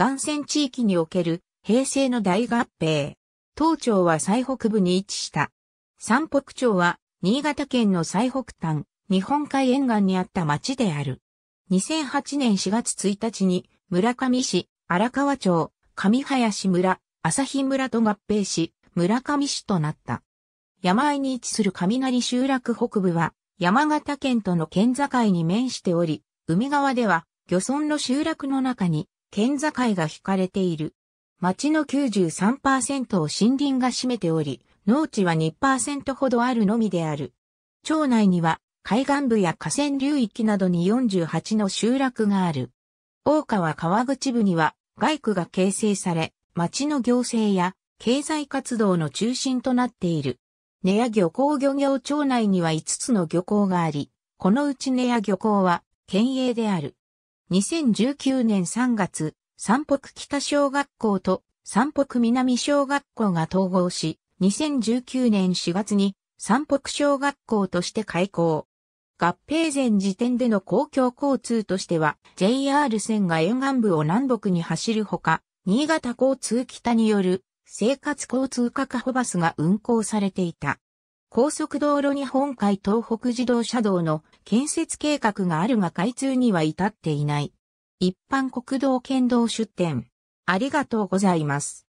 岩泉地域における平成の大合併。東町は最北部に位置した。三北町は新潟県の最北端、日本海沿岸にあった町である。2008年4月1日に村上市、荒川町、上林村、朝日村と合併し、村上市となった。山あいに位置する雷集落北部は山形県との県境に面しており、海側では漁村の集落の中に県境が引かれている。町の93%を森林が占めており、農地は2%ほどあるのみである。町内には海岸部や河川流域などに48の集落がある。大川川口部には外区が形成され、町の行政や経済活動の中心となっている。根屋漁港漁業町内には5つの漁港があり、このうち根屋漁港は県営である。2019年3月、三北北小学校と三北南小学校が統合し、2019年4月に三北小学校として開校。合併前時点での公共交通としては JR 線が沿岸部を南北に走るほか、新潟交通北による生活交通確保バスが運行されていた。高速道路日本海東北自動車道の建設計画があるが開通には至っていない。一般国道県道出店。ありがとうございます。